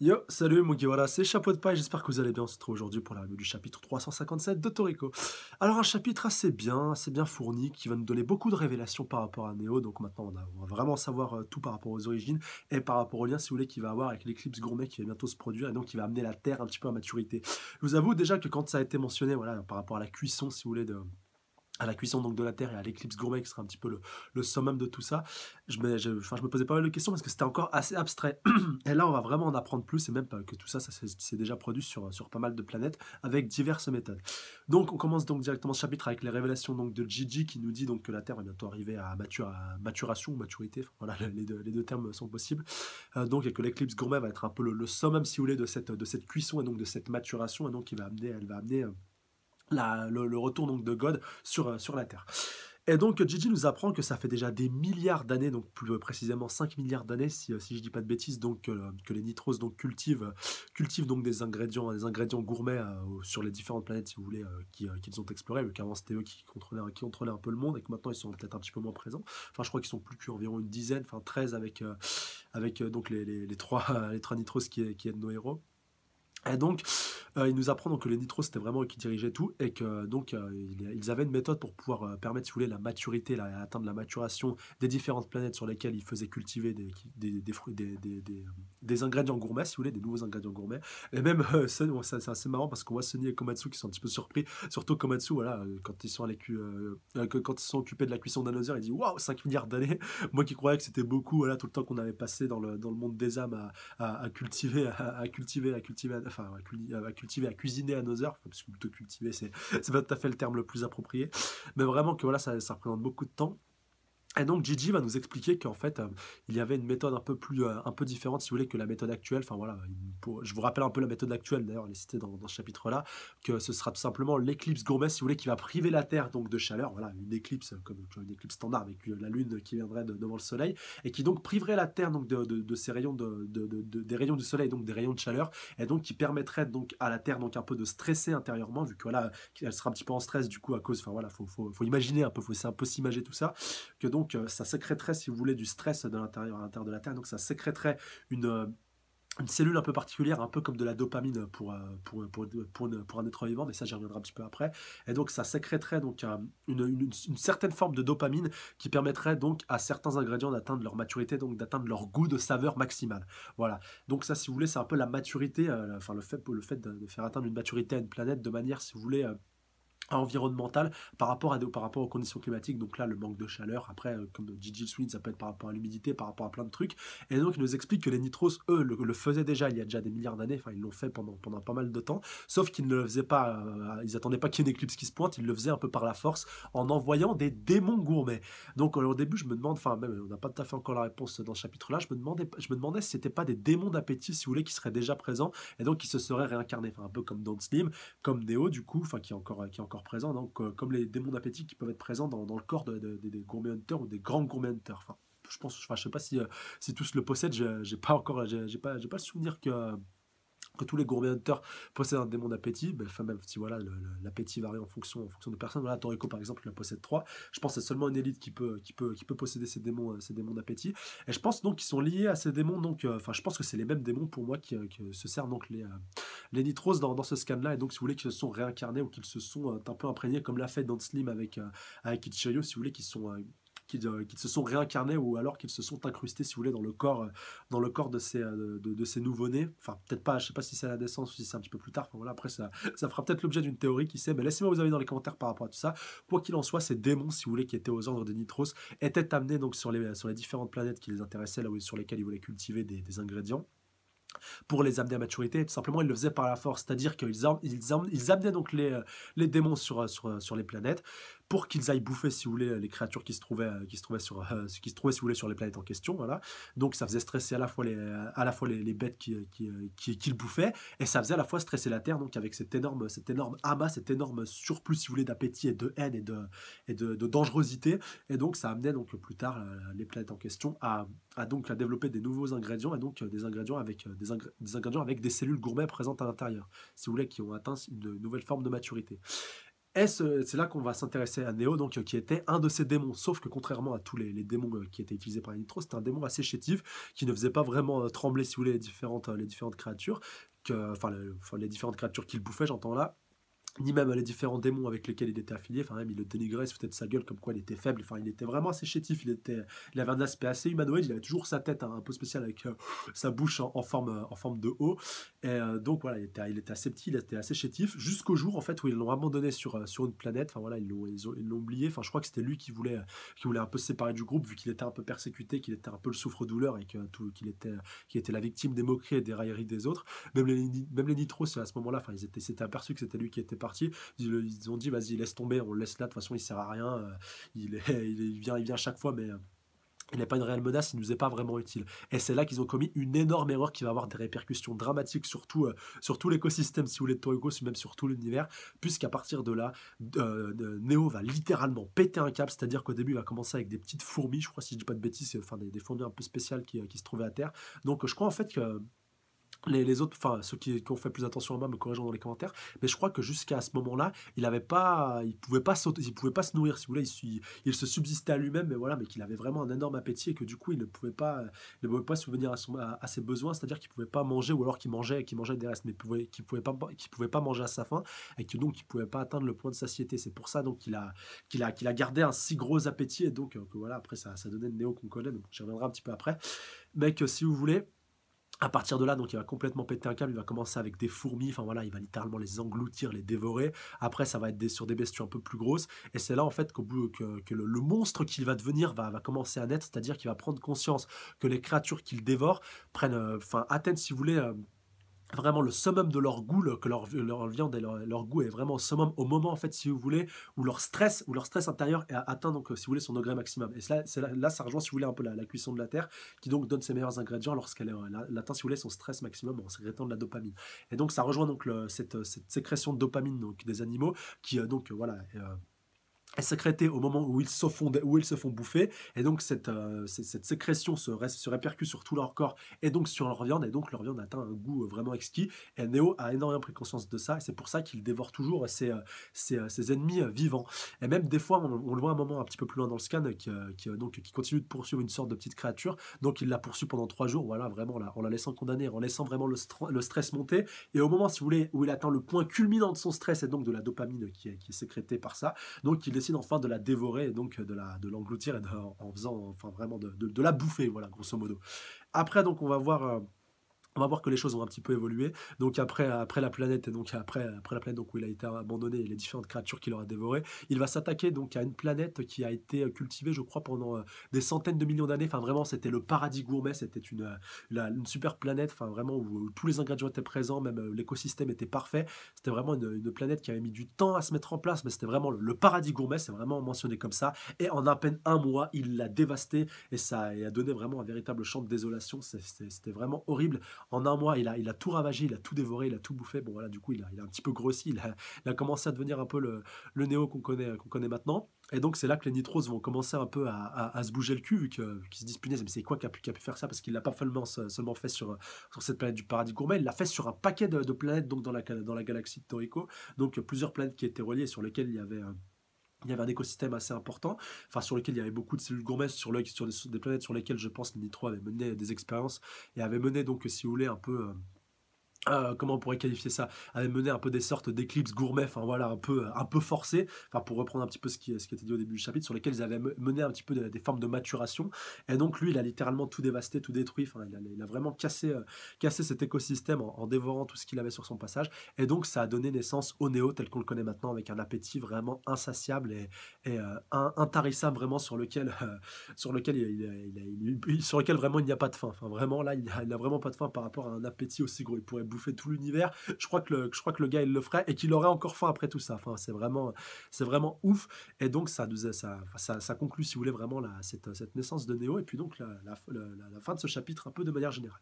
Yo, salut voilà c'est Chapeau de Paille, j'espère que vous allez bien, on se retrouve aujourd'hui pour la revue du chapitre 357 de Toriko. Alors un chapitre assez bien, assez bien fourni, qui va nous donner beaucoup de révélations par rapport à Neo, donc maintenant on, va vraiment savoir euh, tout par rapport aux origines et par rapport au lien, si vous voulez, qu'il va avoir avec l'éclipse gourmet qui va bientôt se produire et donc qui va amener la Terre un petit peu à maturité. Je vous avoue déjà que quand ça a été mentionné, voilà, par rapport à la cuisson, si vous voulez, de à la cuisson donc de la terre et à l'éclipse gourmet qui sera un petit peu le, le summum de tout ça, je me, je, enfin, je me posais pas mal de questions parce que c'était encore assez abstrait. Et là, on va vraiment en apprendre plus et même euh, que tout ça, ça s'est déjà produit sur, euh, sur pas mal de planètes avec diverses méthodes. Donc, on commence donc directement ce chapitre avec les révélations donc de Gigi qui nous dit donc que la Terre va bientôt arriver à, à maturation maturité. voilà, les deux, les deux, termes sont possibles. Euh, donc, et que l'éclipse gourmet va être un peu le, summum, si vous voulez, de cette, de cette cuisson et donc de cette maturation et donc qui va amener, elle va amener le, retour donc de God sur, euh, sur la Terre. Et donc Gigi nous apprend que ça fait déjà des milliards d'années, donc plus précisément 5 milliards d'années si, euh, si je dis pas de bêtises, donc euh, que, les nitros donc cultivent, cultivent donc des ingrédients des ingrédients gourmets sur les différentes planètes si vous voulez qu'ils ont explorées, vu qu'avant c'était eux qui contrôlaient qui contrôlaient un peu le monde et que maintenant ils sont peut-être un petit peu moins présents. Enfin je crois qu'ils sont plus qu'environ une dizaine, enfin 13 avec avec donc les, les, trois les trois nitros qui aident qui nos héros. Et donc, euh, il nous apprend que les Nitros, c'était vraiment eux qui dirigeaient tout et que euh, donc euh, ils avaient une méthode pour pouvoir permettre, si vous voulez, la maturité, atteindre la maturation des différentes planètes sur lesquelles ils faisaient cultiver des, fruits, des, ingrédients gourmets, si vous voulez, des nouveaux ingrédients gourmets. Et même, c'est, assez marrant parce qu'on voit Sunny et Komatsu qui sont un petit peu surpris, surtout Komatsu, voilà, quand ils sont, occupés de la cuisson d'un il dit Waouh, 5 milliards d'années Moi qui croyais que c'était beaucoup, tout le temps qu'on avait passé dans le, dans le monde des âmes à, cultiver, à, cultiver, à cultiver, à cultiver, à cuisiner à nos heures, parce que plutôt cultiver, c'est pas tout à fait le terme le plus approprié, mais vraiment que voilà, ça représente beaucoup de temps. Et ah donc Gigi va nous expliquer qu'en fait, euh, il y avait une méthode un peu plus, euh, un peu différente, si vous voulez, que la méthode actuelle. Enfin voilà, je vous rappelle un peu la méthode actuelle, d'ailleurs, elle est citée dans, dans ce chapitre-là, que ce sera tout simplement l'éclipse gourmet, si vous voulez, qui va priver la Terre donc de chaleur. Voilà, une éclipse euh, comme une éclipse standard avec la Lune qui viendrait devant le Soleil et qui donc priverait la Terre donc de, de, de ces rayons des rayons du Soleil, donc des rayons de chaleur, et donc qui permettrait donc à la Terre donc un peu de stresser intérieurement, vu que voilà, elle sera un petit peu en stress du coup à cause. Enfin voilà, faut, faut, faut imaginer un peu, faut, c'est un peu s'imager tout ça, que donc donc euh, ça sécréterait, si vous voulez, du stress de l'intérieur à l'intérieur de la Terre, donc ça sécréterait une euh, une cellule un peu particulière, un peu comme de la dopamine pour, euh, pour, un être vivant, mais ça j'y reviendrai un petit peu après. Et donc ça sécréterait donc une, certaine forme de dopamine qui permettrait donc à certains ingrédients d'atteindre leur maturité, donc d'atteindre leur goût de saveur maximale. Voilà. Donc ça si vous voulez c'est un peu la maturité, enfin le fait, le fait de, faire atteindre une maturité à une planète de manière si vous voulez environnemental, par rapport, à, par rapport aux conditions climatiques. Donc là, le manque de chaleur, après, euh, comme Gigi ça peut être par rapport à l'humidité, par rapport à plein de trucs. Et donc, il nous explique que les nitros, eux, le, faisaient déjà il y a déjà des milliards d'années, enfin, ils l'ont fait pendant, pendant pas mal de temps, sauf qu'ils ne le faisaient pas, euh, ils attendaient pas qu'il y ait une éclipse qui se pointe, ils le faisaient un peu par la force en envoyant des démons gourmets. Donc euh, au début, je me demande, enfin, même, on n'a pas tout à fait encore la réponse dans ce chapitre-là, je me demandais, je me demandais si c'était pas des démons d'appétit, si vous voulez, qui seraient déjà présents et donc qui se seraient réincarnés, enfin, un peu comme dans Slim, comme Neo, du coup, enfin, qui est encore, qui est encore présents, donc, euh, comme les démons d'appétit qui peuvent être présents dans, le corps des gourmet hunters ou des grands gourmet hunters. Enfin, je pense, je sais pas si, euh, si tous le possèdent, j'ai pas encore, j'ai pas, pas le souvenir que que tous les gourmet hunters possèdent un démon d'appétit, enfin même si voilà l'appétit varie en fonction en fonction des personnes. Voilà, Toriko par exemple il possède trois Je pense que c'est seulement une élite qui peut qui peut qui peut posséder ces démons euh, ces démons d'appétit. Et je pense donc qu'ils sont liés à ces démons donc enfin je pense que c'est les mêmes démons pour moi qui, se servent donc les les Nitros, dans, ce scan-là, et donc si vous voulez qu'ils se sont réincarnés ou qu'ils se sont euh, un peu imprégnés, comme l'a fait dans Slim avec, euh, avec si vous voulez, euh, qu'ils se sont réincarnés ou alors qu'ils se sont incrustés, si vous voulez, dans le corps, dans le corps de ces, de, nouveau-nés. Enfin, peut-être pas, je sais pas si c'est à la naissance ou si c'est un petit peu plus tard. voilà, après, ça, ça fera peut-être l'objet d'une théorie, qui sait. Mais laissez-moi vous avis dans les commentaires par rapport à tout ça. Quoi qu'il en soit, ces démons, si vous voulez, qui étaient aux ordres des Nitros, étaient amenés donc sur les, différentes planètes qui les intéressaient, sur lesquelles ils voulaient cultiver des ingrédients pour les amener à maturité. Tout simplement, ils le faisaient par la force, c'est-à-dire qu'ils ils, amenaient donc les, euh, démons sur, euh, euh, sur les planètes pour qu'ils aillent bouffer, si vous voulez, les créatures qui se trouvaient, euh, qui se trouvaient sur, euh, qui se trouvaient, si vous voulez, sur les planètes en question. Voilà. Donc ça faisait stresser à la fois les, à la fois les, bêtes qui, euh, qui, bouffaient et ça faisait à la fois stresser la Terre. Donc avec cet énorme, cet énorme amas, cet énorme surplus, si vous voulez, d'appétit et de haine et de, de, dangerosité. Et donc ça amenait donc plus tard les planètes en question à, donc à développer des nouveaux ingrédients et donc des ingrédients avec des, des ingrédients avec des cellules gourmets présentes à l'intérieur, si vous voulez, qui ont atteint une nouvelle forme de maturité. Euh, c'est là qu'on va s'intéresser à Neo, donc, euh, qui était un de ces démons. Sauf que contrairement à tous les, démons euh, qui étaient utilisés par Nitro, c'était un démon assez chétif, qui ne faisait pas vraiment trembler, si vous voulez, les différentes, créatures, que, enfin, les différentes créatures qu'il bouffait, j'entends là ni même les différents démons avec lesquels il était affilié. Enfin, même, il le dénigrait sous peut-être sa gueule, comme quoi il était faible. Enfin, il était vraiment assez chétif. Il, était, il avait un aspect assez humanoïde. Il avait toujours sa tête hein, un peu spéciale avec euh, sa bouche en, forme, en forme de haut. Et euh, donc, voilà, il était, il était assez petit, il était assez chétif. Jusqu'au jour, en fait, où ils l'ont abandonné sur, euh, sur une planète. Enfin, voilà, ils l'ont, ils, l'ont oublié. Enfin, je crois que c'était lui qui voulait, qui voulait un peu se séparer du groupe, vu qu'il était un peu persécuté, qu'il était un peu le souffre-douleur et tout, qu'il était, qui était la victime des moqueries et des railleries des autres. Même les, même les Nitros, à ce moment-là, enfin, ils étaient, s'étaient aperçus que c'était lui qui était ils, ont dit, vas-y, laisse tomber, on le laisse là, de toute façon, il sert à rien. Euh, il, est, vient, il vient chaque fois, mais euh, il n'est pas une réelle menace, il ne nous est pas vraiment utile. Et c'est là qu'ils ont commis une énorme erreur qui va avoir des répercussions dramatiques surtout tout, euh, sur tout l'écosystème, si vous voulez, de Toyoko, même sur tout l'univers, puisqu'à partir de là, de Neo va littéralement péter un câble, c'est-à-dire qu'au début, il va commencer avec des petites fourmis, je crois, si je dis pas de bêtises, enfin des, fourmis un peu spéciales qui, qui, se trouvaient à terre. Donc je crois en fait que les, autres, enfin ceux qui, ont fait plus attention à moi me corrigeant dans les commentaires, mais je crois que jusqu'à ce moment-là, il n'avait pas, il pouvait pas sauter, il pouvait pas se nourrir, si vous voulez, il, se subsistait à lui-même, mais voilà, mais qu'il avait vraiment un énorme appétit et que du coup il ne pouvait pas, ne pouvait pas souvenir à, ses besoins, c'est-à-dire qu'il pouvait pas manger ou alors qu'il mangeait, qu'il mangeait des restes, mais pouvait, qu'il pouvait pas, qu'il pouvait pas manger à sa faim et que donc il pouvait pas atteindre le point de satiété. C'est pour ça donc qu'il a, qu'il a, qu'il a gardé un si gros appétit et donc euh, voilà après ça, ça donnait le néo qu'on connaît, donc j'y reviendrai un petit peu après, mais que si vous voulez à partir de là, donc il va complètement péter un câble, il va commencer avec des fourmis, enfin voilà, il va littéralement les engloutir, les dévorer. Après, ça va être sur des bestioles un peu plus grosses, et c'est là en fait qu'au bout que, le, monstre qu'il va devenir va, commencer à naître, c'est-à-dire qu'il va prendre conscience que les créatures qu'il dévore prennent, euh, enfin atteignent, si vous voulez. Euh, vraiment le summum de leur goût, que leur, leur viande et leur, goût est vraiment au summum au moment, en fait, si vous voulez, où leur stress, où leur stress intérieur est atteint, donc, euh, si vous voulez, son degré maximum. Et là, là, ça rejoint, si vous voulez, un peu la, cuisson de la terre, qui donc donne ses meilleurs ingrédients lorsqu'elle euh, atteint, si vous voulez, son stress maximum en sécrétant de la dopamine. Et donc, ça rejoint donc euh, cette, sécrétion de dopamine donc, des animaux, qui donc, voilà est sécrétée au moment où ils se font, où ils se font bouffer, et donc cette, euh, cette sécrétion se, se, répercute sur tout leur corps et donc sur leur viande, et donc leur viande atteint un goût euh, vraiment exquis. Et Neo a énormément pris conscience de ça, et c'est pour ça qu'il dévore toujours ses, euh, ses, ennemis vivants. Et même des fois, on, le voit un moment un petit peu plus loin dans le scan, qui, qui, donc, qui continue de poursuivre une sorte de petite créature, donc il la poursuit pendant trois jours, voilà, vraiment là, en la laissant condamner, en laissant vraiment le, stress monter, et au moment, si vous voulez, où il atteint le point culminant de son stress, et donc de la dopamine qui est, qui est sécrétée par ça, donc il décide enfin de la dévorer, donc euh, de la de l'engloutir et en faisant enfin vraiment de, la bouffer, voilà, grosso modo. Après, donc, on va voir euh, on va voir que les choses ont un petit peu évolué. Donc après, après la planète et donc après, après la planète donc où il a été abandonné et les différentes créatures qu'il aura dévorées, il va s'attaquer donc à une planète qui a été cultivée, je crois, pendant euh, des centaines de millions d'années. Enfin vraiment, c'était le paradis gourmet, c'était une, euh, une super planète. Enfin vraiment où, tous les ingrédients étaient présents, même euh, l'écosystème était parfait. C'était vraiment une, planète qui avait mis du temps à se mettre en place, mais c'était vraiment le, paradis gourmet. C'est vraiment mentionné comme ça. Et en à peine un mois, il l'a dévasté et ça a donné vraiment un véritable champ de désolation. C'était vraiment horrible en un mois, il a, il a tout ravagé, il a tout dévoré, il a tout bouffé. Bon, voilà, du coup, il a, un petit peu grossi, il a, commencé à devenir un peu le, Néo qu'on connaît, qu'on connaît maintenant. Et donc, c'est là que les Nitros vont commencer un peu à, à, se bouger le cul, vu qu'ils se disent punaise, mais c'est quoi qui a, pu, faire ça Parce qu'il l'a pas seulement, seulement fait sur, sur cette planète du paradis gourmet, il l'a fait sur un paquet de, planètes donc dans la, dans la galaxie de Toriko. Donc, plusieurs planètes qui étaient reliées, sur lesquelles il y avait. Euh, il y avait un écosystème assez important, enfin sur lequel il y avait beaucoup de cellules gourmets sur, sur des, sur des planètes sur lesquelles je pense que Nitro avait mené des expériences et avait mené donc si vous voulez un peu euh, euh, comment on pourrait qualifier ça avait mené un peu des sortes d'éclipses gourmets, enfin voilà, un peu, un peu forcées, enfin pour reprendre un petit peu ce qui, ce qui était dit au début du chapitre, sur lesquels ils avaient mené un petit peu des, formes de maturation. Et donc lui, il a littéralement tout dévasté, tout détruit, enfin il a, vraiment cassé, euh, cassé cet écosystème en, dévorant tout ce qu'il avait sur son passage. Et donc ça a donné naissance au Néo tel qu'on le connaît maintenant, avec un appétit vraiment insatiable et, et euh, intarissable vraiment sur lequel, sur lequel, il, sur lequel vraiment il n'y a pas de fin. Enfin vraiment là, il n'a vraiment pas de fin par rapport à un appétit aussi gros. Il pourrait fait tout l'univers. Je crois que le, je crois que le gars il le ferait et qu'il aurait encore faim après tout ça. Enfin, c'est vraiment, c'est vraiment ouf. Et donc ça nous, ça, ça, ça, conclut si vous voulez vraiment la, cette, cette naissance de Néo et puis donc la, fin de ce chapitre un peu de manière générale.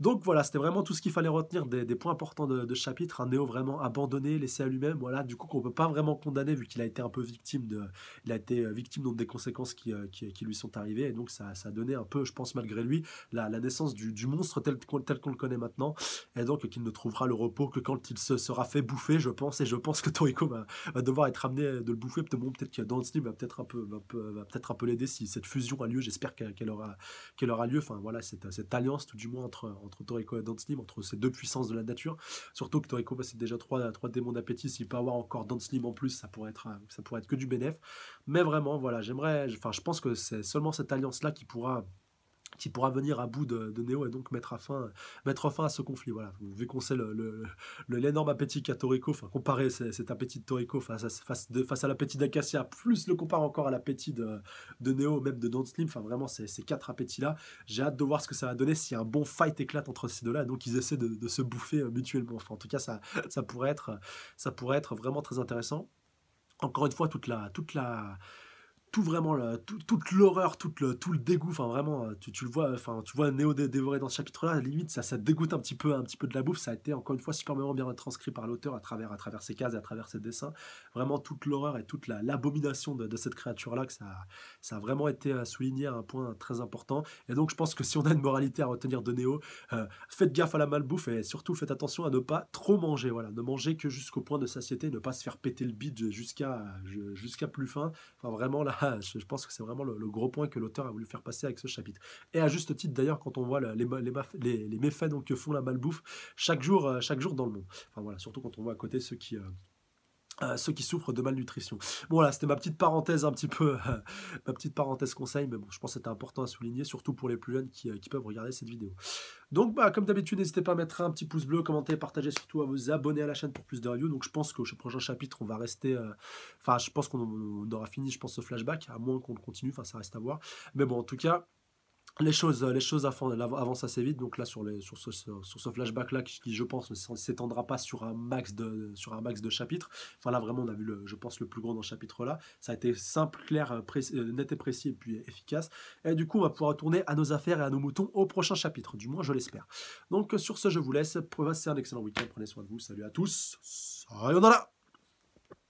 Donc voilà, c'était vraiment tout ce qu'il fallait retenir des, points importants de, chapitre. Un Néo vraiment abandonné, laissé à lui-même. Voilà, du coup qu'on peut pas vraiment condamner vu qu'il a été un peu victime de, il a été euh, victime donc des conséquences euh, qui, qui, lui sont arrivées et donc ça, ça a donné un peu, je pense malgré lui, la, naissance du, du monstre tel, tel qu'on le connaît maintenant. Et donc qu'il ne trouvera le repos que quand il se sera fait bouffer, je pense. Et je pense que Toriko va, devoir être amené de le bouffer. Peut-être bon, peut que Dante va peut-être un peu, va, peut-être un peu l'aider si cette fusion a lieu. J'espère qu'elle aura, qu'elle aura lieu. Enfin voilà, cette, cette, alliance tout du moins entre, entre Toriko et Slim. entre ces deux puissances de la nature. Surtout que Toriko c'est déjà trois, trois démons d'appétit. S'il peut avoir encore Slim en plus, ça pourrait être, ça pourrait être que du bénéfice. Mais vraiment, voilà, j'aimerais, enfin je pense que c'est seulement cette alliance là qui pourra qui pourra venir à bout de, de Neo et donc mettre à fin, mettre fin à ce conflit. Voilà. Vu qu'on sait l'énorme le, l'énorme appétit qu'a Toriko, enfin comparer cet appétit de Toriko face à, face, de, face à l'appétit d'Acacia, plus le compare encore à l'appétit de, de Neo, même de Don Slim, enfin vraiment ces, ces quatre appétits-là, j'ai hâte de voir ce que ça va donner si un bon fight éclate entre ces deux-là, donc ils essaient de, de, se bouffer euh, mutuellement. Enfin en tout cas, ça, ça, pourrait, être, ça pourrait être vraiment très intéressant. Encore une fois, toute la... Toute la tout vraiment toute l'horreur tout le tout le dégoût enfin vraiment euh, tu, tu, le vois euh, enfin tu vois Néo dévoré dans ce chapitre là à limite ça ça dégoûte un petit peu un petit peu de la bouffe ça a été encore une fois superbement bien transcrit par l'auteur à travers à travers ses cases et à travers ses dessins vraiment toute l'horreur et toute l'abomination de, cette créature là que ça ça a vraiment été euh, souligné à un point très important et donc je pense que si on a une moralité à retenir de Néo faites gaffe à la malbouffe et surtout faites attention à ne pas trop manger voilà ne manger que jusqu'au point de satiété ne pas se faire péter le bide jusqu'à jusqu'à plus fin enfin vraiment là ah, je pense que c'est vraiment le, gros point que l'auteur a voulu faire passer avec ce chapitre. Et à juste titre d'ailleurs, quand on voit les, méfaits donc, que font la malbouffe chaque jour, euh, chaque jour dans le monde. Enfin voilà, surtout quand on voit à côté ceux qui, euh, ceux qui souffrent de malnutrition. Bon, voilà, c'était ma petite parenthèse un petit peu, ma petite parenthèse conseil, mais bon, je pense que c'était important à souligner, surtout pour les plus jeunes euh, qui, peuvent regarder cette vidéo. Donc, bah, comme d'habitude, n'hésitez pas à mettre un petit pouce bleu, commenter, partager, surtout à vous abonner à la chaîne pour plus de reviews. Donc, je pense qu'au prochain chapitre, on va rester, euh, enfin, je pense qu'on aura fini, je pense, ce flashback, à moins qu'on continue, enfin, ça reste à voir. Mais bon, en tout cas, les choses, euh, les choses avancent assez vite. Donc là, sur, sur ce, flashback-là, qui, je pense ne s'étendra pas sur un, max de, sur un max de chapitres. Enfin là, vraiment, on a vu, le, je pense, le plus grand dans le chapitre-là. Ça a été simple, clair, euh, euh, net et précis, et puis efficace. Et du coup, on va pouvoir retourner à nos affaires et à nos moutons au prochain chapitre. Du moins, je l'espère. Donc sur ce, je vous laisse. Passez un excellent week-end. Prenez soin de vous. Salut à tous. Sayonara